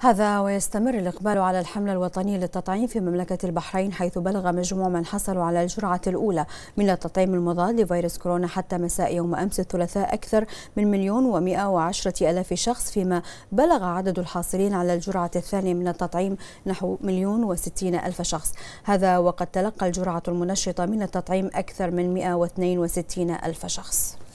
هذا ويستمر الإقبال على الحملة الوطنية للتطعيم في مملكة البحرين حيث بلغ مجموع من حصلوا على الجرعة الأولى من التطعيم المضاد لفيروس كورونا حتى مساء يوم أمس الثلاثاء أكثر من مليون ومئة وعشرة ألاف شخص فيما بلغ عدد الحاصلين على الجرعة الثانية من التطعيم نحو مليون وستين ألف شخص هذا وقد تلقى الجرعة المنشطة من التطعيم أكثر من وستين ألف شخص